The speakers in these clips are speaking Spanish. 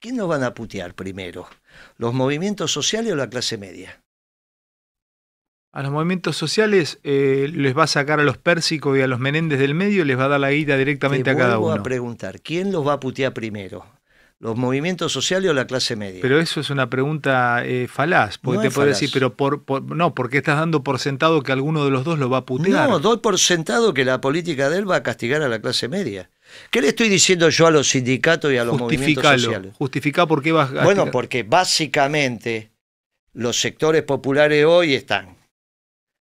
¿Quién nos van a putear primero? ¿Los movimientos sociales o la clase media? A los movimientos sociales eh, les va a sacar a los pérsicos y a los menéndez del medio, les va a dar la guita directamente a cada uno. a preguntar, ¿quién los va a putear primero? los movimientos sociales o la clase media. Pero eso es una pregunta eh, falaz, porque te puedo decir, pero por, no, porque estás dando por sentado que alguno de los dos lo va a putear. No, doy por sentado que la política de él va a castigar a la clase media. ¿Qué le estoy diciendo yo a los sindicatos y a los movimientos sociales? Justifica por qué vas Bueno, porque básicamente los sectores populares hoy están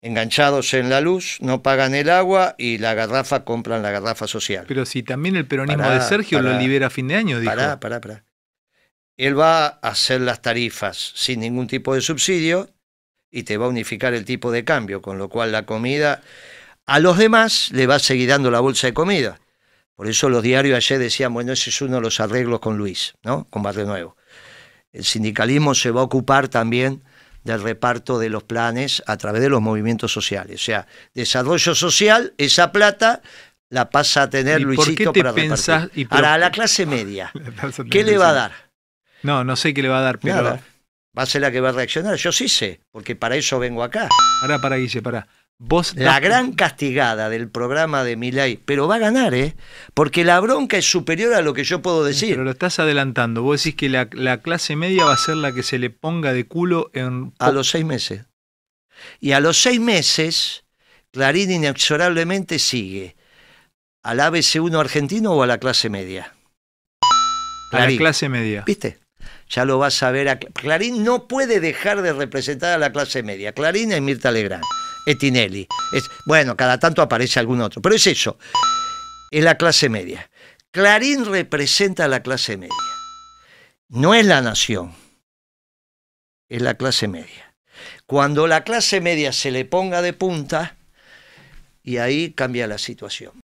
enganchados en la luz, no pagan el agua y la garrafa compran la garrafa social. Pero si también el peronismo de Sergio lo libera a fin de año, dijo. Pará, pará, pará. Él va a hacer las tarifas sin ningún tipo de subsidio y te va a unificar el tipo de cambio, con lo cual la comida a los demás le va a seguir dando la bolsa de comida. Por eso los diarios ayer decían, bueno, ese es uno de los arreglos con Luis, ¿no? Con Barrio Nuevo. El sindicalismo se va a ocupar también del reparto de los planes a través de los movimientos sociales. O sea, desarrollo social, esa plata la pasa a tener Luisito por qué para la clase media, ¿qué le va a dar? No, no sé qué le va a dar, pero... Va a ser la que va a reaccionar, yo sí sé, porque para eso vengo acá. Pará, pará, Guille, pará. Vos la gran castigada del programa de Milay, pero va a ganar, ¿eh? Porque la bronca es superior a lo que yo puedo decir. Pero lo estás adelantando. Vos decís que la, clase media va a ser la que se le ponga de culo en. A los seis meses. Y a los seis meses, Clarín inexorablemente sigue. ¿Al ABC1 argentino o a la clase media? A la clase media. ¿Viste? ya lo vas a ver. Clarín no puede dejar de representar a la clase media. Clarín y Mirta Legrand. Etinelli. Es, bueno, cada tanto aparece algún otro, pero es eso, es la clase media. Clarín representa a la clase media, no es la nación, es la clase media. Cuando la clase media se le ponga de punta, y ahí cambia la situación.